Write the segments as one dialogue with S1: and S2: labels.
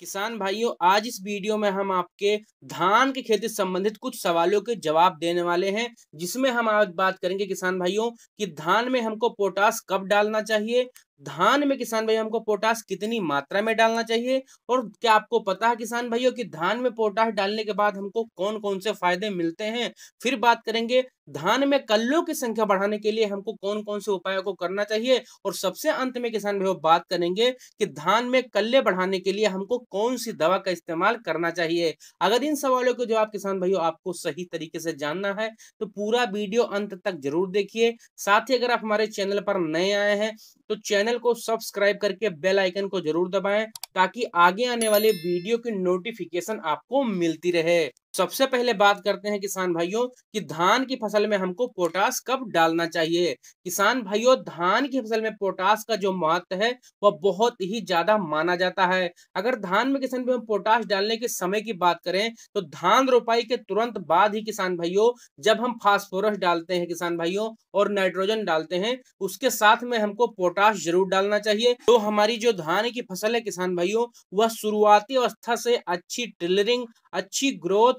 S1: किसान भाइयों आज इस वीडियो में हम आपके धान की खेती संबंधित कुछ सवालों के जवाब देने वाले हैं जिसमें हम आज बात करेंगे किसान भाइयों कि धान में हमको पोटास कब डालना चाहिए धान में किसान भाइयों हमको पोटास कितनी मात्रा में डालना चाहिए और क्या आपको पता है किसान भाइयों कि धान में पोटास डालने के बाद हमको कौन कौन से फायदे मिलते हैं फिर बात करेंगे धान में कल्लों की संख्या बढ़ाने के लिए हमको कौन कौन से उपायों को करना चाहिए और सबसे अंत में किसान भाई बात करेंगे कि धान में कल्ले बढ़ाने के लिए हमको कौन सी दवा का इस्तेमाल करना चाहिए अगर इन सवालों के जवाब किसान भाइयों आपको सही तरीके से जानना है तो पूरा वीडियो अंत तक जरूर देखिए साथ ही अगर आप हमारे चैनल पर नए आए हैं तो चैनल को सब्सक्राइब करके बेल आइकन को जरूर दबाएं ताकि आगे आने वाले वीडियो की नोटिफिकेशन आपको मिलती रहे सबसे पहले बात करते हैं किसान भाइयों कि धान की फसल में हमको पोटास कब डालना चाहिए किसान भाइयों धान की फसल में पोटास का जो महत्व है वह बहुत ही ज्यादा माना जाता है अगर धान में किसान भाई पोटास डालने के समय की बात करें तो धान रोपाई के तुरंत बाद ही किसान भाइयों जब हम फास्फोरस डालते हैं किसान भाइयों और नाइट्रोजन डालते हैं उसके साथ में हमको पोटास जरूर डालना चाहिए तो हमारी जो धान की फसल है किसान भाइयों वह शुरुआती अवस्था से अच्छी टिलरिंग अच्छी ग्रोथ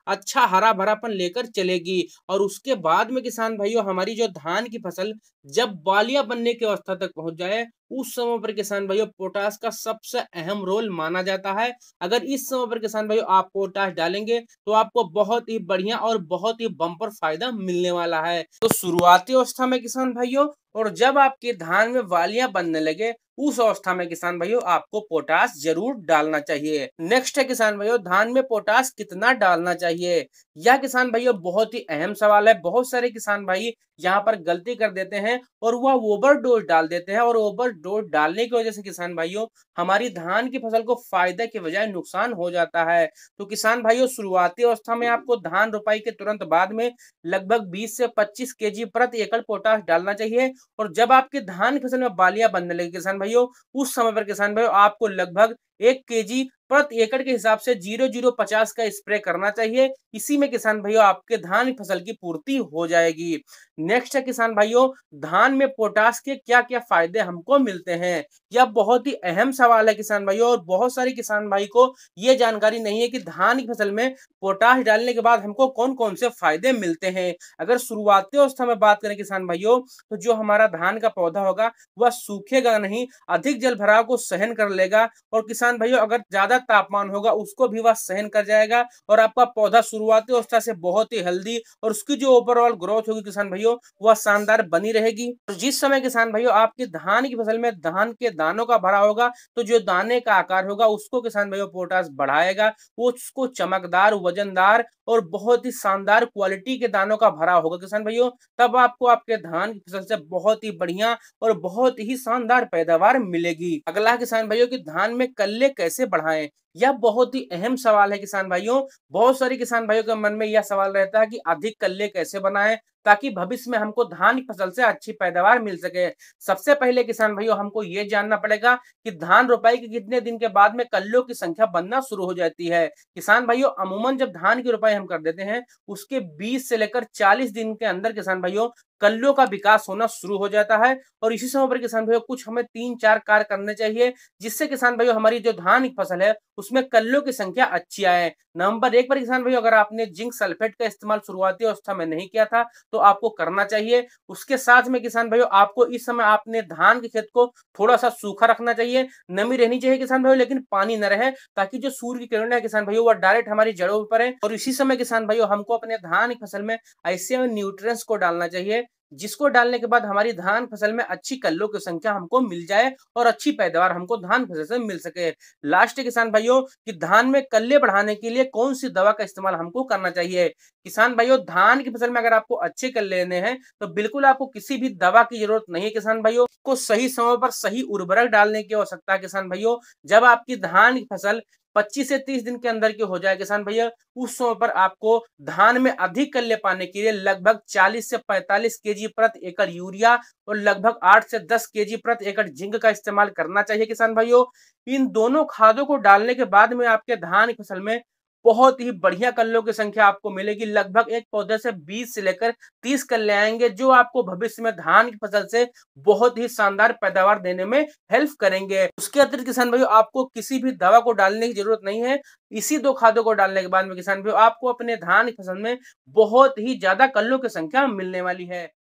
S1: अच्छा हरा भरापन लेकर चलेगी और उसके बाद में किसान भाइयों हमारी जो धान की फसल जब बालिया बनने की अवस्था तक पहुंच जाए उस समय पर किसान भाइयों पोटास का सबसे अहम रोल माना जाता है अगर इस समय पर किसान भाइयों आप पोटास डालेंगे तो आपको बहुत ही बढ़िया और बहुत ही बम्पर फायदा मिलने वाला है तो शुरुआती अवस्था में किसान भाइयों और जब आपके धान में वालियां बनने लगे उस अवस्था में किसान भाइयों आपको पोटास जरूर डालना चाहिए नेक्स्ट है किसान भाइयों धान में पोटास कितना डालना चाहिए चाहिए यह किसान भाइयों बहुत ही अहम सवाल है बहुत सारे किसान भाई यहाँ पर गलती कर देते हैं और वह ओवर डोज डाल देते हैं और ओवर डोज डालने की वजह से किसान भाइयों हमारी धान की फसल को फायदे के बजाय नुकसान हो जाता है तो किसान भाइयों शुरुआती अवस्था में आपको धान रोपाई के तुरंत बाद में लगभग 20 से 25 के प्रति एकड़ पोटास डालना चाहिए और जब आपके धान की फसल में बालियां बनने लगे किसान भाइयों उस समय पर किसान भाइयों आपको लगभग एक के प्रति एकड़ के हिसाब से जीरो जीरो पचास का स्प्रे करना चाहिए इसी में किसान भाइयों आपके धान फसल की पूर्ति हो जाएगी नेक्स्ट है किसान भाइयों धान में पोटास के क्या क्या फायदे हमको मिलते हैं यह बहुत ही अहम सवाल है किसान भाइयों और बहुत सारे किसान भाई को ये जानकारी नहीं है कि धान की फसल में पोटास डालने के बाद हमको कौन कौन से फायदे मिलते हैं अगर शुरुआती अवस्था में बात करें किसान भाइयों तो जो हमारा धान का पौधा होगा वह सूखेगा नहीं अधिक जल भराव को सहन कर लेगा और किसान किसान भाइयों अगर ज्यादा तापमान होगा उसको भी वह सहन कर जाएगा और आपका पौधा शुरुआती अवस्था से बहुत ही हेल्दी और उसकी जो ओवरऑल ग्रोथ होगी किसान भाइयों वह शानदार बनी रहेगी और जिस समय किसान भाइयों आपकी धान की फसल में धान के दानों का भरा होगा तो जो दाने का आकार होगा उसको किसान भाइयों पोटास बढ़ाएगा उसको चमकदार वजनदार और बहुत ही शानदार क्वालिटी के दानों का भरा होगा किसान भाइयों तब आपको आपके धान की फसल से बहुत ही बढ़िया और बहुत ही शानदार पैदावार मिलेगी अगला किसान भाइयों की धान में कल्ले कैसे बढ़ाएं यह बहुत ही अहम सवाल है किसान भाइयों बहुत सारे किसान भाइयों के मन में यह सवाल रहता है कि अधिक कल्ले कैसे बनाएं ताकि भविष्य में हमको धान की फसल से अच्छी पैदावार मिल सके सबसे पहले किसान भाइयों हमको ये जानना पड़ेगा कि धान रोपाई के कितने दिन के बाद में कल्लों की संख्या बनना शुरू हो जाती है किसान भाइयों अमूमन जब धान की रोपाई हम कर देते हैं उसके 20 से लेकर 40 दिन के अंदर किसान भाइयों कल्लो का विकास होना शुरू हो जाता है और इसी समय पर किसान भाइयों कुछ हमें तीन चार कार्य करने चाहिए जिससे किसान भाइयों हमारी जो धान की फसल है उसमें कल्लो की संख्या अच्छी आए नंबर एक पर किसान भाइयों अगर आपने जिंक सल्फेट का इस्तेमाल शुरुआती अवस्था में नहीं किया था तो आपको करना चाहिए उसके साथ में किसान भाइयों आपको इस समय आपने धान के खेत को थोड़ा सा सूखा रखना चाहिए नमी रहनी चाहिए किसान भाइयों लेकिन पानी न रहे ताकि जो सूर्य की किरण है किसान भाइयों वह डायरेक्ट हमारी जड़ों पर है और इसी समय किसान भाइयों हमको अपने धान की फसल में ऐसे न्यूट्रिएंट्स को डालना चाहिए जिसको डालने के बाद हमारी धान फसल में अच्छी कल्लों की संख्या हमको मिल जाए और अच्छी पैदावार हमको धान फसल से मिल सके लास्ट किसान भाइयों कि धान में कल्ले बढ़ाने के लिए कौन सी दवा का इस्तेमाल हमको करना चाहिए किसान भाइयों धान की फसल में अगर आपको अच्छे कल्ले लेने हैं तो बिल्कुल आपको किसी भी दवा की जरूरत नहीं है किसान भाइयों को सही समय पर सही उर्वरक डालने की आवश्यकता है किसान भाइयों जब आपकी धान की फसल 25 से 30 दिन के अंदर की हो जाए किसान भैया उस समय पर आपको धान में अधिक कल्य पाने के लिए लगभग 40 से 45 केजी प्रति एकड़ यूरिया और लगभग 8 से 10 केजी प्रति एकड़ जिंक का इस्तेमाल करना चाहिए किसान भाइयों इन दोनों खादों को डालने के बाद में आपके धान की फसल में बहुत ही बढ़िया कल्लों की संख्या आपको मिलेगी लगभग एक पौधे से 20 से लेकर 30 कल्ले आएंगे जो आपको भविष्य में धान की फसल से बहुत ही शानदार पैदावार देने में हेल्प करेंगे उसके अतिरिक्त किसान भाई आपको किसी भी दवा को डालने की जरूरत नहीं है इसी दो खादों को डालने के बाद में किसान भाई आपको अपने धान की फसल में बहुत ही ज्यादा कल्लों की संख्या मिलने वाली है